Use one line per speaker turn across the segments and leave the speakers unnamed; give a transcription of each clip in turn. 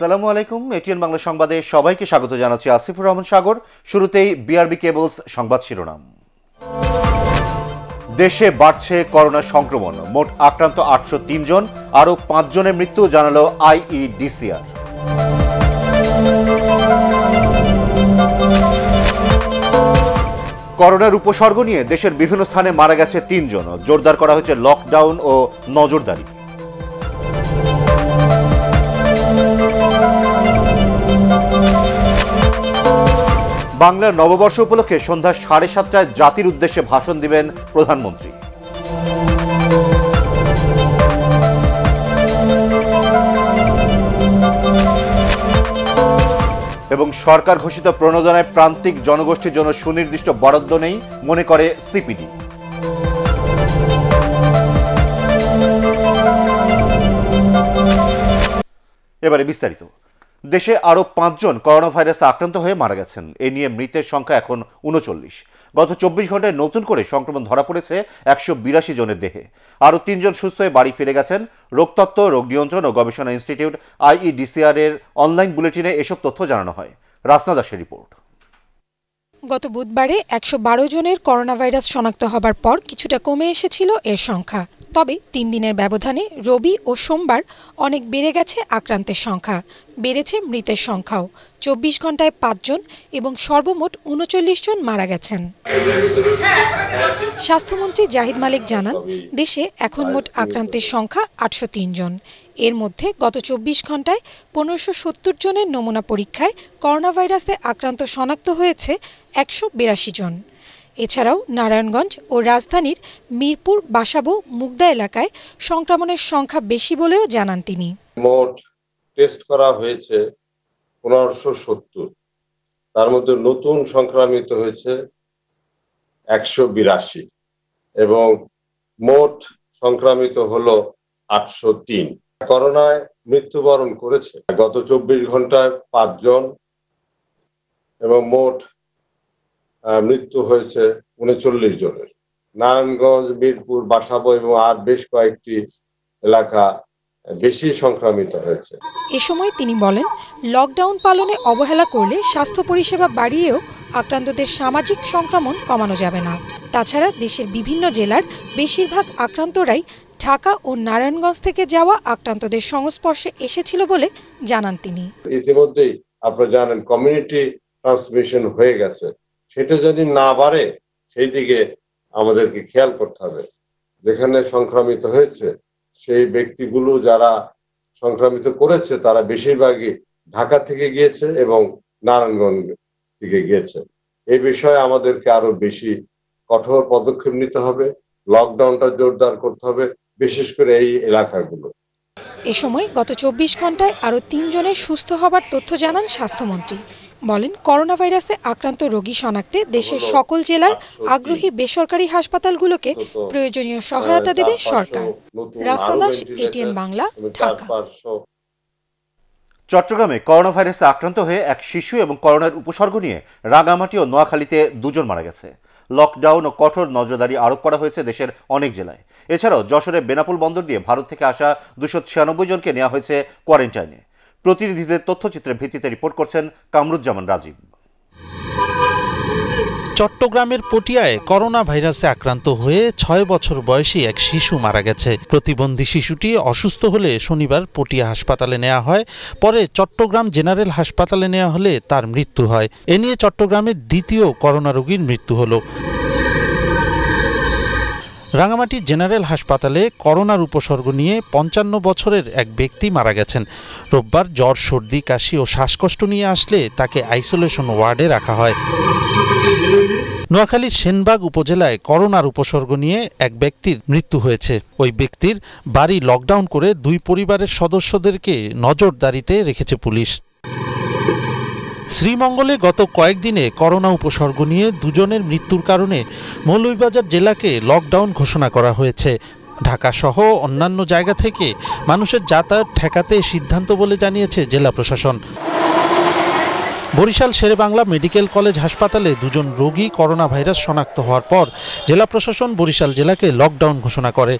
আসসালামু আলাইকুম এটিএন বাংলা সংবাদে সবাইকে স্বাগত জানাচ্ছি আসিফুর রহমান সাগর শুরুতেই বিআরবি কেবলস সংবাদ শিরোনাম দেশে বাড়ছে করোনা সংক্রমণ মোট আক্রান্ত আটশো জন আরও পাঁচজনের মৃত্যু জানালো আইইডিসিআর করোনার উপসর্গ নিয়ে দেশের বিভিন্ন স্থানে মারা গেছে তিনজন জোরদার করা হয়েছে লকডাউন ও নজরদারি বাংলার নববর্ষ উপলক্ষে সন্ধ্যা সাড়ে সাতটায় জাতির উদ্দেশ্যে ভাষণ দিবেন প্রধানমন্ত্রী এবং সরকার ঘোষিত প্রণোদনায় প্রান্তিক জনগোষ্ঠীর জন্য সুনির্দিষ্ট বরাদ্দ নেই মনে করে সিপিডি এবারে বিস্তারিত দেশে আরও পাঁচজন করোনা ভাইরাসে আক্রান্ত হয়ে মারা গেছেন এ নিয়ে মৃতের সংখ্যা এখন উনচল্লিশ গত চব্বিশ ঘন্টায় নতুন করে সংক্রমণ ধরা পড়েছে একশো বিরাশি জনের দেহে আরও তিনজন সুস্থ হয়ে বাড়ি ফিরে গেছেন রোগতত্ত্ব রোগ নিয়ন্ত্রণ ও গবেষণা ইনস্টিটিউট আইইডিসিআর এর অনলাইন বুলেটিনে এসব তথ্য জানানো হয় রাসনা দাসের রিপোর্ট
গত বুধবারে একশো জনের করোনাভাইরাস শনাক্ত হবার পর কিছুটা কমে এসেছিল এর সংখ্যা তবে তিন দিনের ব্যবধানে রবি ও সোমবার অনেক বেড়ে গেছে আক্রান্তের সংখ্যা বেড়েছে মৃতের সংখ্যাও চব্বিশ ঘন্টায় পাঁচজন এবং সর্বমোট উনচল্লিশ জন মারা গেছেন স্বাস্থ্যমন্ত্রী জাহিদ মালিক জানান দেশে এখন মোট আক্রান্তের সংখ্যা আটশো জন এর মধ্যে গত চব্বিশ ঘন্টায় পনেরোশো সত্তর জনের নমুনা পরীক্ষায় করোনাভাইরাসে আক্রান্ত শনাক্ত হয়েছে একশো জন এছাড়াও নারায়ণগঞ্জ ও রাজধানীর মিরপুর বাসাবো মুগদা এলাকায় সংক্রমণের সংখ্যা বেশি বলেও জানান তিনি
মোট টেস্ট করা হয়েছে পনেরোশো সত্তর তার মধ্যে নতুন সংক্রামিত হয়েছে একশো বিরাশি এবং মোট সংক্রামিত হল আটশো তিন করোনায় মৃত্যুবরণ করেছে গত চব্বিশ ঘন্টায় পাঁচজন এবং মোট মৃত্যু হয়েছে উনচল্লিশ জনের নারায়ণগঞ্জ বীরপুর বাসাবো এবং আর বেশ কয়েকটি এলাকা বেশি সংক্রামিত হয়েছে
এ সময় তিনি বলেন লকডাউন পালনে অবহেলা করলে স্বাস্থ্য পরিষেবা বাড়িয়েও আক্রান্তদের সামাজিক সংক্রমণ কমানো যাবে না তাছাড়া দেশের বিভিন্ন জেলার বেশিরভাগ আক্রান্তরাই ঢাকা ও নারায়ণগঞ্জ থেকে যাওয়া আক্রান্তদের সংস্পর্শে এসেছিল বলে জানান তিনি
ইতিমধ্যেই আপনারা জানেন কমিউনিটি ট্রান্সমিশন হয়ে গেছে সেটা যদি না বাড়ে সেই দিকে আমাদেরকে খেয়াল করতে হবে যেখানে সংক্রামিত হয়েছে সেই ব্যক্তিগুলো যারা সংক্রামিত করেছে তারা বেশিরভাগই ঢাকা থেকে গিয়েছে এবং নারায়ণগঞ্জ থেকে গিয়েছে এই বিষয়ে আমাদেরকে আরো বেশি কঠোর পদক্ষেপ নিতে হবে লকডাউনটা জোরদার করতে হবে বিশেষ করে এই এলাকাগুলো
এ সময় গত চব্বিশ ঘন্টায় আরও তিনজনের সুস্থ হবার তথ্য জানান স্বাস্থ্যমন্ত্রী বলেন করোনা ভাইরাসে আক্রান্ত রোগী শনাক্তে দেশের সকল জেলার আগ্রহী বেসরকারি হাসপাতালগুলোকে প্রয়োজনীয় সহায়তা দেবে সরকার রাস্তাদাস এটিএন বাংলা
ঢাকা
চট্টগ্রামে করোনা ভাইরাসে আক্রান্ত হয়ে এক শিশু এবং করোনার উপসর্গ নিয়ে রাঙামাটি ও নোয়াখালীতে দুজন মারা গেছে লকডাউন ও কঠোর নজরদারি আরোপ করা হয়েছে দেশের অনেক জেলায় এছাড়াও যশোরের বেনাপুল বন্দর দিয়ে ভারত থেকে আসা দুশো ছিয়ানব্বই জনকে নেওয়া হয়েছে কোয়ারেন্টাইনে প্রতিনিধিদের তথ্যচিত্রের ভিত্তিতে রিপোর্ট করছেন কামরুজ্জামান রাজীব
চট্টগ্রামের পটিয়ায় করোনা ভাইরাসে আক্রান্ত হয়ে ছয় বছর বয়সী এক শিশু মারা গেছে প্রতিবন্ধী শিশুটি অসুস্থ হলে শনিবার পটিয়া হাসপাতালে নেওয়া হয় পরে চট্টগ্রাম জেনারেল হাসপাতালে নেওয়া হলে তার মৃত্যু হয় এ নিয়ে চট্টগ্রামের দ্বিতীয় করোনা রোগীর মৃত্যু হলো রাঙামাটি জেনারেল হাসপাতালে করোনার উপসর্গ নিয়ে পঞ্চান্ন বছরের এক ব্যক্তি মারা গেছেন রোববার জ্বর সর্দি কাশি ও শ্বাসকষ্ট নিয়ে আসলে তাকে আইসোলেশন ওয়ার্ডে রাখা হয় নোয়াখালীর সেনবাগ উপজেলায় করোনার উপসর্গ নিয়ে এক ব্যক্তির মৃত্যু হয়েছে ওই ব্যক্তির বাড়ি লকডাউন করে দুই পরিবারের সদস্যদেরকে নজরদারিতে রেখেছে পুলিশ শ্রীমঙ্গলে গত কয়েকদিনে করোনা উপসর্গ নিয়ে দুজনের মৃত্যুর কারণে মৌলভীবাজার জেলাকে লকডাউন ঘোষণা করা হয়েছে ঢাকাসহ অন্যান্য জায়গা থেকে মানুষের যাতায়াত ঠেকাতে সিদ্ধান্ত বলে জানিয়েছে জেলা প্রশাসন বরিশাল শেরেবাংলা মেডিকেল কলেজ হাসপাতালে দুজন রোগী করোনা ভাইরাস শনাক্ত হওয়ার পর জেলা প্রশাসন বরিশাল জেলাকে লকডাউন ঘোষণা করে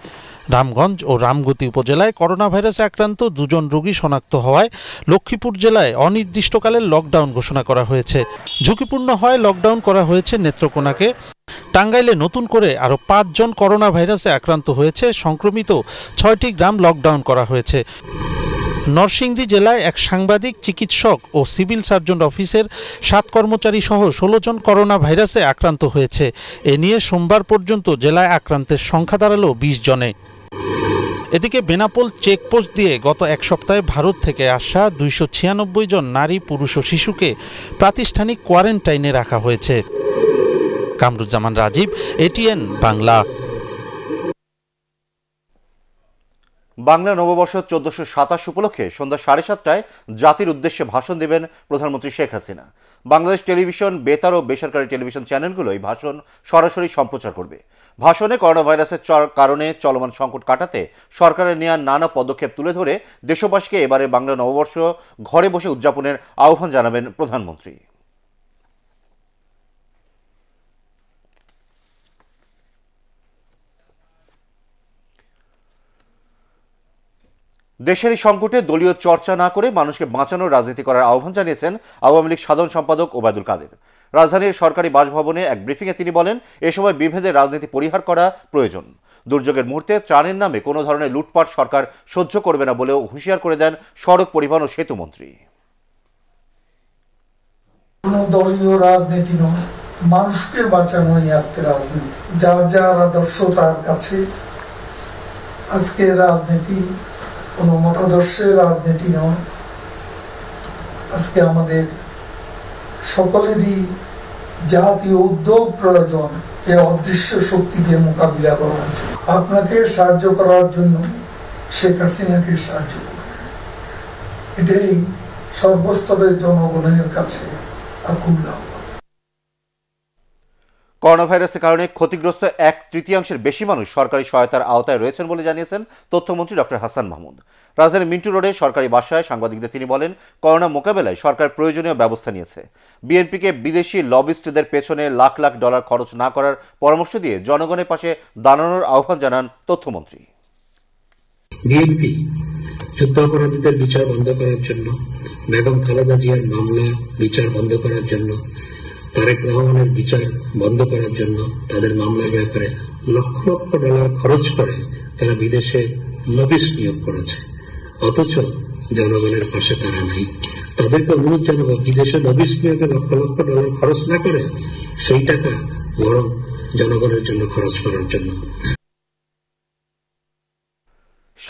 রামগঞ্জ ও রামগতি উপজেলায় করোনা ভাইরাসে আক্রান্ত দুজন রোগী শনাক্ত হওয়ায় লক্ষ্মীপুর জেলায় অনির্দিষ্টকালের লকডাউন ঘোষণা করা হয়েছে ঝুঁকিপূর্ণ হয় লকডাউন করা হয়েছে নেত্রকোনাকে টাঙ্গাইলে নতুন করে আরও পাঁচজন করোনা ভাইরাসে আক্রান্ত হয়েছে সংক্রমিত ছয়টি গ্রাম লকডাউন করা হয়েছে নরসিংদী জেলায় এক সাংবাদিক চিকিৎসক ও সিভিল সার্জন অফিসের সাত কর্মচারী সহ ষোলো জন করোনা ভাইরাসে আক্রান্ত হয়েছে এ নিয়ে সোমবার পর্যন্ত জেলায় আক্রান্তের সংখ্যা দাঁড়ালো বিশ জনে এদিকে বেনাপোল চেকপোস্ট দিয়ে গত এক সপ্তাহে ভারত থেকে আসা দুইশো ছিয়ানব্বই জন নারী পুরুষ ও শিশুকে প্রাতিষ্ঠানিক কোয়ারেন্টাইনে রাখা হয়েছে কামরুজ্জামান রাজীব এটিএন বাংলা
বাংলা নববর্ষ চোদ্দশো সাতাশ উপলক্ষে সন্ধ্যা সাড়ে সাতটায় জাতির উদ্দেশ্যে ভাষণ দেবেন প্রধানমন্ত্রী শেখ হাসিনা বাংলাদেশ টেলিভিশন বেতার ও বেসরকারি টেলিভিশন চ্যানেলগুলো এই ভাষণ সরাসরি সম্প্রচার করবে ভাষণে করোনা ভাইরাসের কারণে চলমান সংকট কাটাতে সরকারের নেওয়া নানা পদক্ষেপ তুলে ধরে দেশবাসীকে এবারে বাংলা নববর্ষ ঘরে বসে উদযাপনের আহ্বান জানাবেন প্রধানমন্ত্রী দেশের এই সংকটে দলীয় চর্চা না করে মানুষকে বাঁচানোর রাজনীতি করার আহ্বান জানিয়েছেন আওয়ামী লীগ সাধারণ সম্পাদক ওবায়দুল কাদের রাজধানীর সরকারি বাসভবনে এক ব্রিফিংয়ে তিনি বলেন এ সময় বিভেদের রাজনীতি পরিহার করা প্রয়োজন দুর্যোগের মুহূর্তে ত্রাণের নামে কোনো ধরনের লুটপাট সরকার সহ্য করবে না বলেও হুঁশিয়ার করে দেন সড়ক পরিবহন ও সেতু মন্ত্রী
দলীয় রাজনীতি নয় মানুষকে বাঁচানোই আজকে রাজনীতি যার যার আদর্শ তার কাছে আজকে রাজনীতি কোনো মতাদর্শের রাজনীতি নয় আজকে আমাদের সকলেরই জাতীয় উদ্যোগ প্রয়োজন এ অদৃশ্য শক্তিকে মোকাবিলা করার জন্য আপনাকে সাহায্য করার জন্য শেখ হাসিনাকে সাহায্য করবে এটাই সর্বস্তরের জনগণের কাছে আকুল
করোনা ভাইরাসের কারণে ক্ষতিগ্রস্ত এক তৃতীয়াংশের বেশি মানুষ সরকারি সহায়তার আওতায় রয়েছেন বলে জানিয়েছেন তথ্যমন্ত্রী ডক্টর হাসান মাহমুদ রাজধানীর মিন্টু রোডে সরকারি বাসায় সাংবাদিকদের তিনি বলেন করোনা মোকাবেলায় সরকার প্রয়োজনীয় ব্যবস্থা নিয়েছে বিএনপিকে বিদেশি লবিস্টদের পেছনে লাখ লাখ ডলার খরচ না করার পরামর্শ দিয়ে জনগণের পাশে দাঁড়ানোর আহ্বান জানান তথ্যমন্ত্রী
বিএনপি যুদ্ধাপরাধীদের বিচার বন্ধ করার জন্য বেগম খালেদা জিয়ার মামলা বিচার বন্ধ করার জন্য তারেক রহমানের বিচার বন্ধ করার জন্য তাদের মামলার ব্যাপারে লক্ষ লক্ষ ডলার খরচ করে তারা বিদেশে লবিস নিয়োগ করেছে অথচ জনগণের পাশে তারা নাই তাদেরকে অনুরোধ জানাবো বিদেশে লবিস নিয়োগে লক্ষ লক্ষ ডলার খরচ না করে সেই টাকা বরং জনগণের জন্য খরচ করার জন্য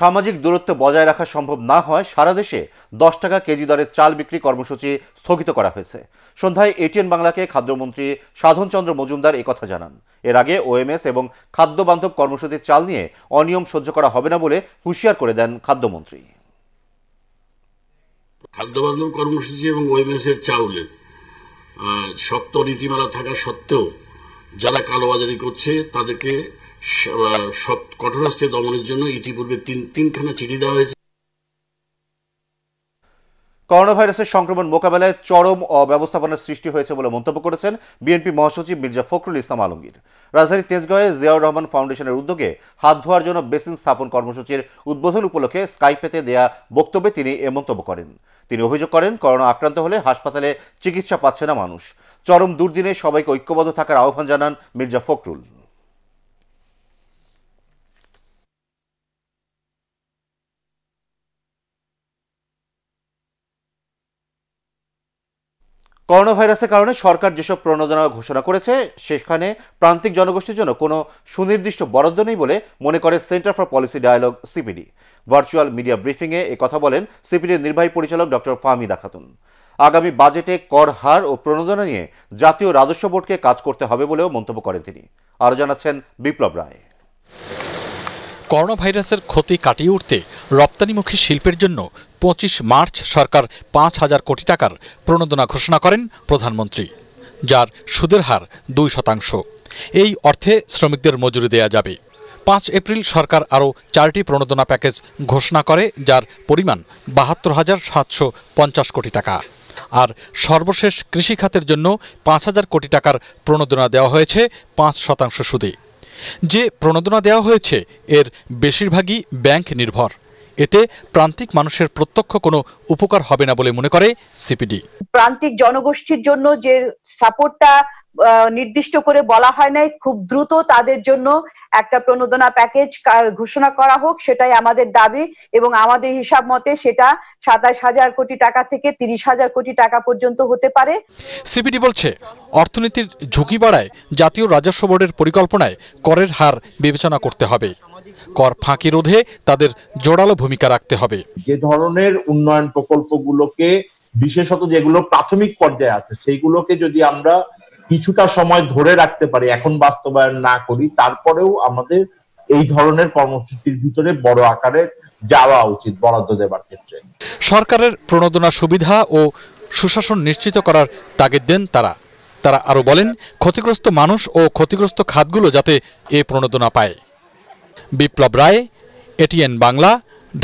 সামাজিক দূরত্ব বজায় রাখা সম্ভব না হয় সারা দেশে দশ টাকা কেজি দরে চাল বিক্রি কর্মসূচি স্থগিত করা হয়েছে সন্ধ্যায় এটিএন বাংলাকে খাদ্যমন্ত্রী সাধনচন্দ্র মজুমদার কথা জানান এর আগে ওএমএস এবং খাদ্য বান্ধব কর্মসূচির চাল নিয়ে অনিয়ম সহ্য করা হবে না বলে হুঁশিয়ার করে দেন খাদ্যমন্ত্রী
খাদ্য বান্ধব কর্মসূচি এবং ওএমএস এর চাউলের শক্ত নীতিমালা থাকা সত্ত্বেও যারা কালোবাজারি করছে তাদেরকে কঠোর
দমনের জন্য ইতিপূর্বে তিন তিনখানা চিঠি দেওয়া হয়েছে করোনা ভাইরাসের সংক্রমণ মোকাবেলায় চরম অব্যবস্থাপনার সৃষ্টি হয়েছে বলে মন্তব্য করেছেন বিএনপি মহাসচিব মির্জা ফখরুল ইসলাম আলমগীর রাজধানী তেজগাঁয়ে জিয়াউর রহমান ফাউন্ডেশনের উদ্যোগে হাত ধোয়ার জন্য বেসিন স্থাপন কর্মসূচির উদ্বোধন উপলক্ষে স্কাইপেতে দেয়া বক্তব্যে তিনি এ মন্তব্য করেন তিনি অভিযোগ করেন করোনা আক্রান্ত হলে হাসপাতালে চিকিৎসা পাচ্ছে না মানুষ চরম দুর্দিনে সবাইকে ঐক্যবদ্ধ থাকার আহ্বান জানান মির্জা ফখরুল করোনা ভাইরাসের কারণে সরকার যেসব প্রণোদনা ঘোষণা করেছে সেখানে প্রান্তিক জনগোষ্ঠীর জন্য কোনো সুনির্দিষ্ট বরাদ্দ নেই বলে মনে করে Centre for Policy Dialogue CPD virtual media ব্রিফিংয়ে কথা বলেন সিপিডির নির্বাহী পরিচালক ডক্টর ফাহমিদা খাতুন আগামী বাজেটে কর হার ও প্রণোদনা নিয়ে জাতীয় রাজস্ব বোর্ডকে কাজ করতে হবে বলেও মন্তব্য করেন তিনি আরও জানাচ্ছেন বিপ্লব রায়
করোনা ভাইরাসের ক্ষতি কাটিয়ে উঠতে রপ্তানিমুখী শিল্পের জন্য পঁচিশ মার্চ সরকার পাঁচ হাজার কোটি টাকার প্রণোদনা ঘোষণা করেন প্রধানমন্ত্রী যার সুদের হার দুই শতাংশ এই অর্থে শ্রমিকদের মজুরি দেয়া যাবে পাঁচ এপ্রিল সরকার আরও চারটি প্রণোদনা প্যাকেজ ঘোষণা করে যার পরিমাণ বাহাত্তর হাজার সাতশো পঞ্চাশ কোটি টাকা আর সর্বশেষ কৃষি খাতের জন্য পাঁচ হাজার কোটি টাকার প্রণোদনা দেওয়া হয়েছে পাঁচ শতাংশ সুদে যে প্রণোদনা দেওয়া হয়েছে এর বেশিরভাগই ব্যাংক নির্ভর এতে প্রান্তিক মানুষের প্রত্যক্ষ কোনো উপকার হবে না বলে মনে করে সিপিডি
প্রান্তিক জনগোষ্ঠীর জন্য যে সাপোর্টটা নির্দিষ্ট করে বলা হয় নাই খুব দ্রুত তাদের জন্য একটা প্রণোদনা প্যাকেজ ঘোষণা করা হোক সেটাই আমাদের দাবি এবং আমাদের হিসাব মতে সেটা সাতাশ হাজার কোটি টাকা থেকে তিরিশ হাজার কোটি টাকা পর্যন্ত হতে পারে
সিপিডি বলছে অর্থনীতির ঝুঁকি বাড়ায় জাতীয় রাজস্ব বোর্ডের পরিকল্পনায় করের হার বিবেচনা করতে হবে কর ফাঁকি রোধে তাদের জোরালো ভূমিকা রাখতে হবে
যে ধরনের উন্নয়ন প্রকল্পগুলোকে বিশেষত যেগুলো প্রাথমিক পর্যায়ে আছে সেইগুলোকে যদি আমরা কিছুটা সময় ধরে রাখতে পারি এখন বাস্তবায়ন না করি তারপরেও আমাদের এই ধরনের কর্মসূচির ভিতরে বড় আকারে যাওয়া উচিত বরাদ্দ দেবার ক্ষেত্রে
সরকারের প্রণোদনা সুবিধা ও সুশাসন নিশ্চিত করার তাগিদ দেন তারা তারা আরও বলেন ক্ষতিগ্রস্ত মানুষ ও ক্ষতিগ্রস্ত খাতগুলো যাতে এ প্রণোদনা পায় বিপ্লব রায় এটিএন বাংলা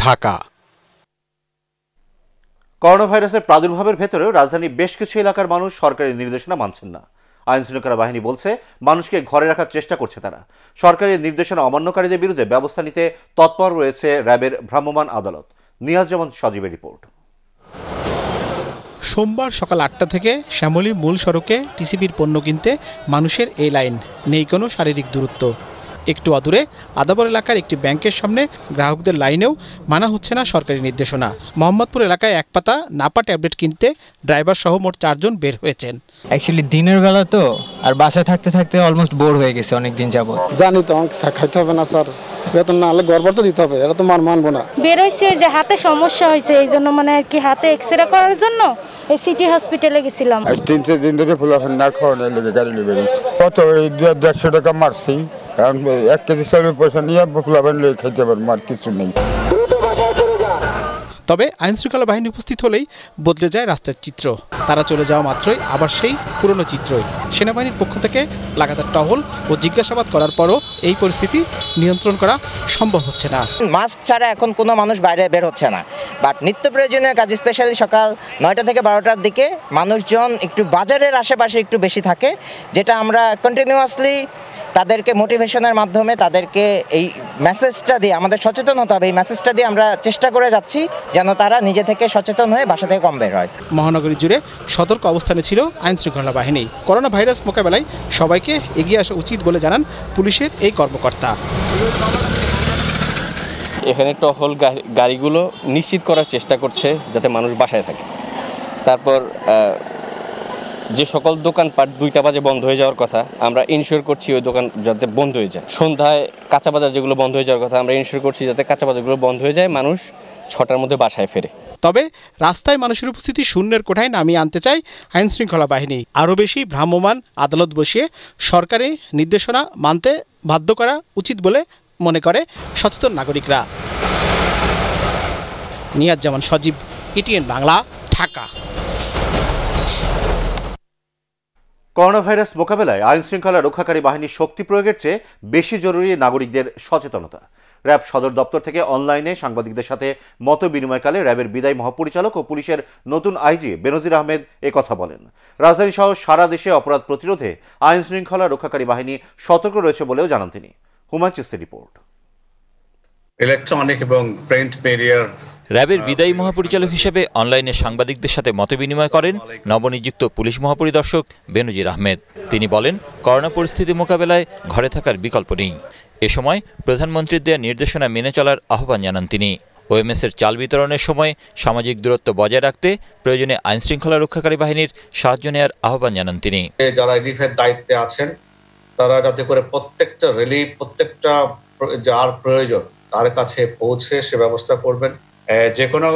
ঢাকা
করোনা ভাইরাসের প্রাদুর্ভাবের ভেতরেও রাজধানীর বেশ কিছু এলাকার মানুষ সরকারের নির্দেশনা মানছেন না আইন শৃঙ্খলা বাহিনী বলছে মানুষকে ঘরে রাখার চেষ্টা করছে তারা সরকারের নির্দেশনা অমান্যকারীদের বিরুদ্ধে ব্যবস্থা নিতে তৎপর রয়েছে র্যাবের ভ্রাম্যমাণ আদালত নিয়াজজামান সজীবের রিপোর্ট
সোমবার সকাল আটটা থেকে শ্যামলী মূল সড়কে টিসিবির পণ্য কিনতে মানুষের এই লাইন নেই কোনো শারীরিক দূরত্ব একটু অদূরে আদাবর এলাকার একটি ব্যাংকের সামনে গ্রাহকদের লাইনেও মানা হচ্ছে না সরকারি নির্দেশনা মোহাম্মদপুর এলাকায় এক পাতা নাপা ট্যাবলেট কিনতে ড্রাইভার সহ মোট চারজন বের হয়েছেন অ্যাকচুয়ালি দিনের
বেলা তো আর বাসায় থাকতে থাকতে অলমোস্ট বোর হয়ে গেছে অনেক দিন যাবত
জানি তো আমাকে খাইতে হবে না স্যার বেতন না হলে গড়বড় তো দিতে হবে এরা তো মান মানবো না
বের বেরোইছে যে হাতে সমস্যা হয়েছে এই জন্য মানে আর কি হাতে এক্স রে করার জন্য এই সিটি হসপিটালে গেছিলাম
তিন চার দিন ধরে ফুলাফান না খাওয়ানোর লেগে গাড়ি নিয়ে কত দেড়শো টাকা মারছি এখন এক কেজি চালের পয়সা নিয়ে ফুলাফান লিয়ে খাইতে পারবো আর কিছু নেই তবে আইনশৃঙ্খলা
বাহিনী উপস্থিত হলেই বদলে যায় রাস্তার চিত্র তারা চলে যাওয়া মাত্রই আবার সেই পুরনো চিত্রই সেনাবাহিনীর পক্ষ থেকে লাগাতার টহল ও জিজ্ঞাসাবাদ করার পরও এই পরিস্থিতি নিয়ন্ত্রণ করা সম্ভব হচ্ছে না মাস্ক ছাড়া এখন কোনো মানুষ বাইরে বের হচ্ছে না বাট নিত্য প্রয়োজনীয় কাজ স্পেশালি সকাল নয়টা থেকে বারোটার দিকে মানুষজন একটু বাজারের আশেপাশে একটু বেশি থাকে যেটা আমরা কন্টিনিউয়াসলি তাদেরকে মোটিভেশনের মাধ্যমে তাদেরকে এই মেসেজটা দিয়ে আমাদের সচেতন হতে হবে এই মেসেজটা দিয়ে আমরা চেষ্টা করে যাচ্ছি যেন তারা নিজে থেকে সচেতন হয়ে বাসা থেকে কম বের হয় মহানগরী জুড়ে সতর্ক অবস্থানে ছিল আইন শৃঙ্খলা বাহিনী করোনা ভাইরাস মোকাবেলায় সবাইকে এগিয়ে আসা উচিত বলে জানান পুলিশের এই কর্মকর্তা
এখানে টহল গাড়িগুলো নিশ্চিত করার চেষ্টা করছে যাতে মানুষ বাসায় থাকে তারপর যে সকল দোকানপাট দুইটা বাজে বন্ধ হয়ে যাওয়ার কথা আমরা ইনশিওর করছি ওই দোকান যাতে বন্ধ হয়ে যায় সন্ধ্যায় কাঁচা বাজার যেগুলো বন্ধ হয়ে যাওয়ার কথা আমরা ইনশিওর করছি যাতে কাঁচা বাজারগুলো বন্ধ হয়ে যায় মানুষ ছটার মধ্যে বাসায় ফেরে তবে
রাস্তায় মানুষের উপস্থিতি শূন্যের কোঠায় নামিয়ে আনতে আইন আইনশৃঙ্খলা বাহিনী আরও বেশি ভ্রাম্যমান আদালত বসিয়ে সরকারি নির্দেশনা মানতে বাধ্য করা উচিত বলে মনে করে সচেতন নাগরিকরা Niaz Zaman Sajib
ETN e Bangla Dhaka corona virus মোকাবেলায় আইন শৃঙ্খলা রক্ষাকারী বাহিনীর শক্তি প্রয়োগের চেয়ে বেশি জরুরি নাগরিকদের সচেতনতা র্যাব সদর দপ্তর থেকে অনলাইনে সাংবাদিকদের সাথে মত বিনিময়কালে র্যাবের বিদায়ী মহাপরিচালক ও পুলিশের নতুন আইজি বেনজির আহমেদ কথা বলেন রাজধানী সহ সারা দেশে অপরাধ প্রতিরোধে আইন শৃঙ্খলা রক্ষাকারী বাহিনী সতর্ক রয়েছে বলেও জানান তিনি হুমাচিস্তের রিপোর্ট
ইলেকট্রনিক এবং প্রিন্ট মিডিয়ার র্যাবের বিদায়ী মহাপরিচালক হিসেবে অনলাইনে সাংবাদিকদের সাথে মতবিনিময় করেন নবনিযুক্ত পুলিশ মহাপরিদর্শক বেনজির আহমেদ তিনি বলেন করোনা পরিস্থিতি মোকাবেলায় ঘরে থাকার বিকল্প নেই এ সময় প্রধানমন্ত্রীর দেওয়া নির্দেশনা মেনে চলার আহ্বান জানান তিনি ওএমএসের চাল বিতরণের সময় সামাজিক দূরত্ব বজায় রাখতে প্রয়োজনে আইনশৃঙ্খলা রক্ষাকারী বাহিনীর সাহায্য নেওয়ার আহ্বান জানান তিনি
যারা রিলিফের দায়িত্বে আছেন তারা যাতে করে প্রত্যেকটা রিলিফ প্রত্যেকটা যার প্রয়োজন তার কাছে পৌঁছে সে ব্যবস্থা করবেন যে কোনো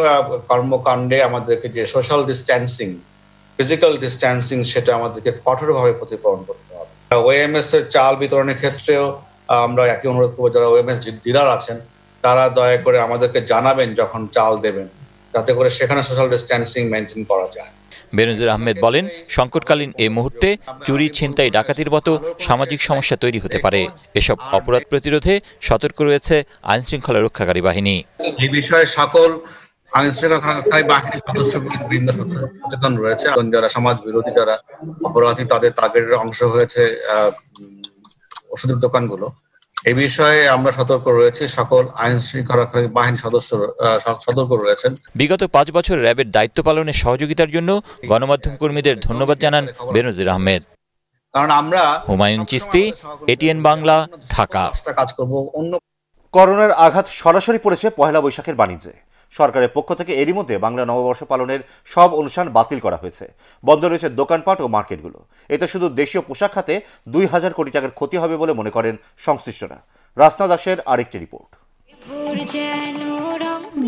কর্মকাণ্ডে আমাদেরকে যে সোশ্যাল ডিস্ট্যান্সিং ফিজিক্যাল ডিস্ট্যান্সিং সেটা আমাদেরকে কঠোরভাবে প্রতিপালন করতে হবে ওএমএস এর চাল বিতরণের ক্ষেত্রেও আমরা একই অনুরোধ করবো যারা ওএমএস ডিলার আছেন তারা দয়া করে আমাদেরকে জানাবেন যখন চাল দেবেন যাতে করে সেখানে সোশ্যাল ডিস্ট্যান্সিং মেনটেন করা যায়
বেনজুর আহমেদ বলেন সংকটকালীন এই মুহূর্তে চুরি ছিনতাই ডাকাতির মতো সামাজিক সমস্যা তৈরি হতে পারে এসব অপরাধ প্রতিরোধে সতর্ক রয়েছে আইনশৃঙ্খলা রক্ষাকারী বাহিনী
এই বিষয়ে সকল রয়েছে অপরাধী তাদের তাগের অংশ হয়েছে ওষুধের দোকানগুলো এ বিষয়ে আমরা সতর্ক
রয়েছে সকল আইন শৃঙ্খলা বাহিনী সদস্য সতর্ক রয়েছেন বিগত পাঁচ বছর র্যাবের দায়িত্ব পালনের সহযোগিতার জন্য গণমাধ্যম কর্মীদের ধন্যবাদ জানান বেনজির আহমেদ কারণ আমরা হুমায়ুন চিস্তি এটিএন বাংলা ঢাকা
কাজ করব অন্য করোনার আঘাত সরাসরি পড়েছে পহেলা বৈশাখের বাণিজ্যে সরকারের পক্ষ থেকে এরই মধ্যে বাংলা নববর্ষ পালনের সব অনুষ্ঠান বাতিল করা হয়েছে বন্ধ রয়েছে দোকানপাট ও মার্কেটগুলো এতে শুধু দেশীয় পোশাক খাতে দুই হাজার কোটি টাকার ক্ষতি হবে বলে মনে করেন সংশ্লিষ্টরা রাসনা দাসের
আরেকটি রিপোর্ট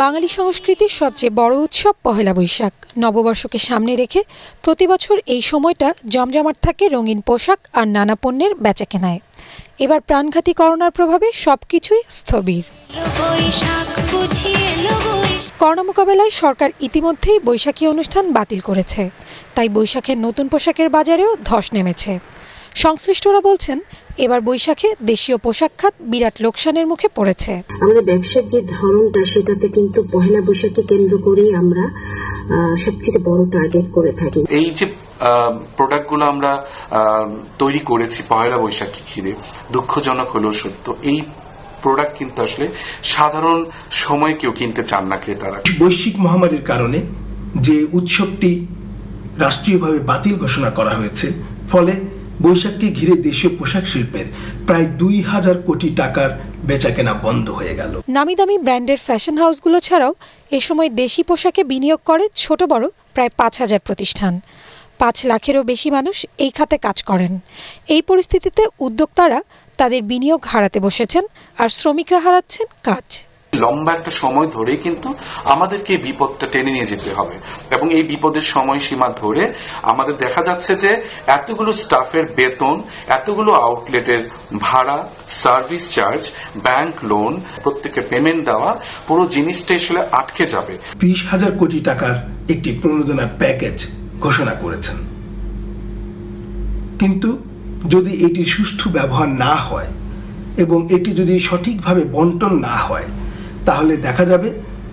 বাঙালি সংস্কৃতির সবচেয়ে বড় উৎসব পহেলা বৈশাখ নববর্ষকে সামনে রেখে প্রতি বছর এই সময়টা জমজমাট থাকে রঙিন পোশাক আর নানা পণ্যের বেচা কেনায় এবার প্রাণঘাতী করোনার প্রভাবে সবকিছুই স্থবির করোনা মোকাবেলায় সরকার ইতিমধ্যেই বৈশাখী অনুষ্ঠান বাতিল করেছে তাই বৈশাখের নতুন পোশাকের বাজারেও ধস নেমেছে সংশ্লিষ্টরা বলছেন এবার বৈশাখে দেশীয় পোশাক খাত বিরাট লোকসানের মুখে পড়েছে আমাদের ব্যবসার যে ধরনটা সেটাতে কিন্তু পহেলা বৈশাখকে কেন্দ্র করেই আমরা সবচেয়ে বড় টার্গেট করে থাকি এই
যে প্রোডাক্টগুলো আমরা তৈরি করেছি পয়লা বৈশাখী ঘিরে দুঃখজনক হলো সত্য এই প্রোডাক্ট কিন্তু আসলে সাধারণ সময় কেউ কিনতে চান না ক্রেতারা
বৈশ্বিক মহামারীর কারণে যে উৎসবটি রাষ্ট্রীয়ভাবে বাতিল ঘোষণা করা হয়েছে ফলে বৈশাখকে ঘিরে দেশীয় পোশাক শিল্পের প্রায় দুই হাজার কোটি টাকার বেচাকেনা
বন্ধ হয়ে গেল নামি দামি ব্র্যান্ডের ফ্যাশন হাউসগুলো ছাড়াও এ সময় দেশি পোশাকে বিনিয়োগ করে ছোট বড় প্রায় পাঁচ হাজার প্রতিষ্ঠান পাঁচ লাখেরও বেশি মানুষ এই খাতে কাজ করেন এই পরিস্থিতিতে উদ্যোক্তারা তাদের বিনিয়োগ হারাতে বসেছেন আর শ্রমিকরা হারাচ্ছেন কাজ
লম্বা একটা সময় ধরে কিন্তু আমাদেরকে বিপদটা টেনে নিয়ে যেতে হবে এবং এই বিপদের সময়সীমা ধরে আমাদের দেখা যাচ্ছে যে এতগুলো স্টাফের বেতন এতগুলো আউটলেটের ভাড়া সার্ভিস চার্জ ব্যাংক লোন প্রত্যেকে পেমেন্ট দেওয়া পুরো জিনিসটা আসলে আটকে যাবে বিশ হাজার কোটি
টাকার একটি প্রণোদনা প্যাকেজ ঘোষণা করেছেন কিন্তু যদি এটি সুষ্ঠু ব্যবহার না হয় এবং এটি যদি সঠিকভাবে বন্টন না হয় তাহলে দেখা যাবে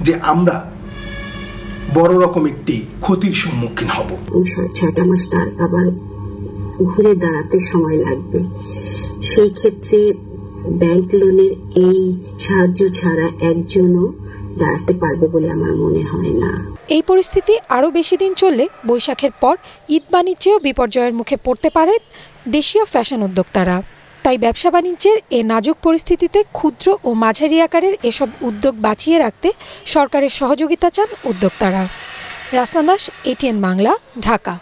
যে আমরা বড়
রকম একটি ক্ষতির সম্মুখীন হব ছয়টা মাস তার আবার ঘুরে
দাঁড়াতে সময় লাগবে সেই ক্ষেত্রে ব্যাংক লোনের এই সাহায্য ছাড়া একজনও দাঁড়াতে পারবে বলে আমার মনে হয় না
এই পরিস্থিতি আরও বেশি দিন চললে বৈশাখের পর ঈদ বাণিজ্যেও বিপর্যয়ের মুখে পড়তে পারেন দেশীয় ফ্যাশন উদ্যোক্তারা তাই ব্যবসা বাণিজ্যের এ নাজুক পরিস্থিতিতে ক্ষুদ্র ও মাঝারি আকারের এসব উদ্যোগ বাঁচিয়ে রাখতে সরকারের সহযোগিতা চান উদ্যোক্তারা রাসনা দাস এটিএন বাংলা ঢাকা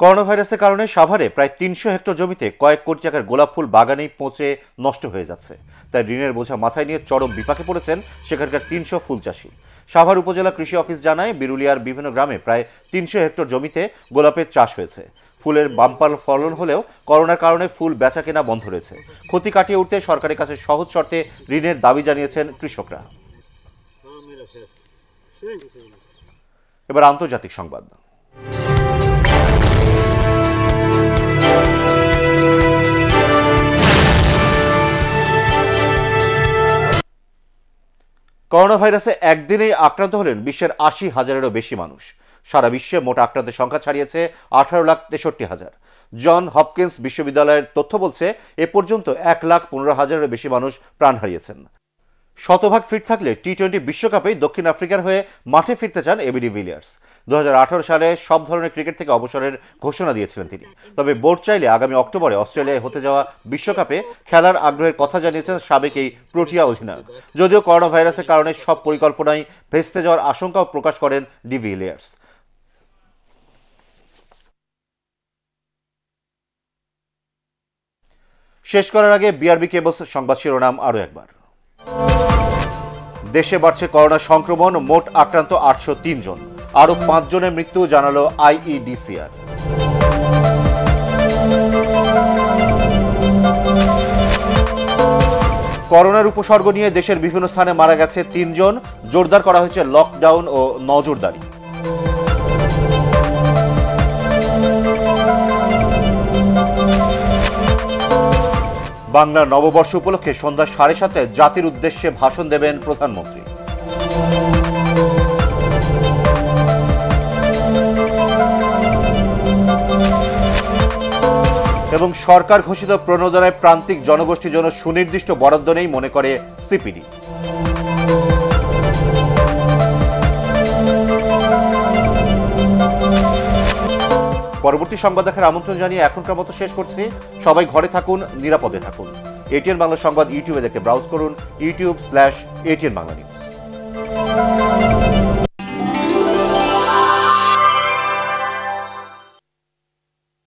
করোনা ভাইরাসের কারণে সাভারে প্রায় তিনশো হেক্টর জমিতে কয়েক কোটি টাকার গোলাপ ফুল বাগানেই পচে নষ্ট হয়ে যাচ্ছে তাই ঋণের বোঝা মাথায় নিয়ে চরম বিপাকে পড়েছেন সেখানকার তিনশো ফুল চাষি সাভার উপজেলা কৃষি অফিস জানায় বিরুলিয়ার বিভিন্ন গ্রামে প্রায় তিনশো হেক্টর জমিতে গোলাপের চাষ হয়েছে ফুলের বাম্পার ফলন হলেও করোনার কারণে ফুল বেচা কেনা বন্ধ রয়েছে ক্ষতি কাটিয়ে উঠতে সরকারের কাছে সহজ শর্তে ঋণের দাবি জানিয়েছেন কৃষকরা এবার আন্তর্জাতিক সংবাদ করোনা ভাইরাসে একদিনেই আক্রান্ত হলেন বিশ্বের আশি হাজারেরও বেশি মানুষ সারা বিশ্বে মোট আক্রান্তের সংখ্যা ছাড়িয়েছে আঠারো লাখ তেষট্টি হাজার জন হপকিন্স বিশ্ববিদ্যালয়ের তথ্য বলছে এ পর্যন্ত এক লাখ পনেরো হাজারেরও বেশি মানুষ প্রাণ হারিয়েছেন শতভাগ ফিট থাকলে টি টোয়েন্টি বিশ্বকাপেই দক্ষিণ আফ্রিকার হয়ে মাঠে ফিরতে চান এবিডি ভিলিয়ার্স দু সালে সব ধরনের ক্রিকেট থেকে অবসরের ঘোষণা দিয়েছিলেন তিনি তবে বোর্ড চাইলে আগামী অক্টোবরে অস্ট্রেলিয়ায় হতে যাওয়া বিশ্বকাপে খেলার আগ্রহের কথা জানিয়েছেন সাবেক এই প্রোটিয়া অধিনায়ক যদিও করোনা ভাইরাসের কারণে সব পরিকল্পনায় ভেস্তে যাওয়ার আশঙ্কাও প্রকাশ করেন ডিভিলিয়ার্স শেষ করার আগে বিআরবি কেবলস সংবাদ শিরোনাম আরও একবার দেশে বাড়ছে করোনা সংক্রমণ মোট আক্রান্ত আটশো জন আরও পাঁচজনের মৃত্যু জানালো আইইডিসিআর করোনার উপসর্গ নিয়ে দেশের বিভিন্ন স্থানে মারা গেছে তিনজন জোরদার করা হয়েছে লকডাউন ও নজরদারি বাংলার নববর্ষ উপলক্ষে সন্ধ্যা সাড়ে সাতে জাতির উদ্দেশ্যে ভাষণ দেবেন প্রধানমন্ত্রী এবং সরকার ঘোষিত প্রণোদনায় প্রান্তিক জনগোষ্ঠীর জন্য সুনির্দিষ্ট বরাদ্দ নেই মনে করে সিপিডি পরবর্তী সংবাদ দেখার আমন্ত্রণ জানিয়ে এখনকার মতো শেষ করছি সবাই ঘরে থাকুন নিরাপদে থাকুন এটিএন বাংলা সংবাদ ইউটিউবে দেখতে ব্রাউজ করুন YouTube slash ATN Bangla news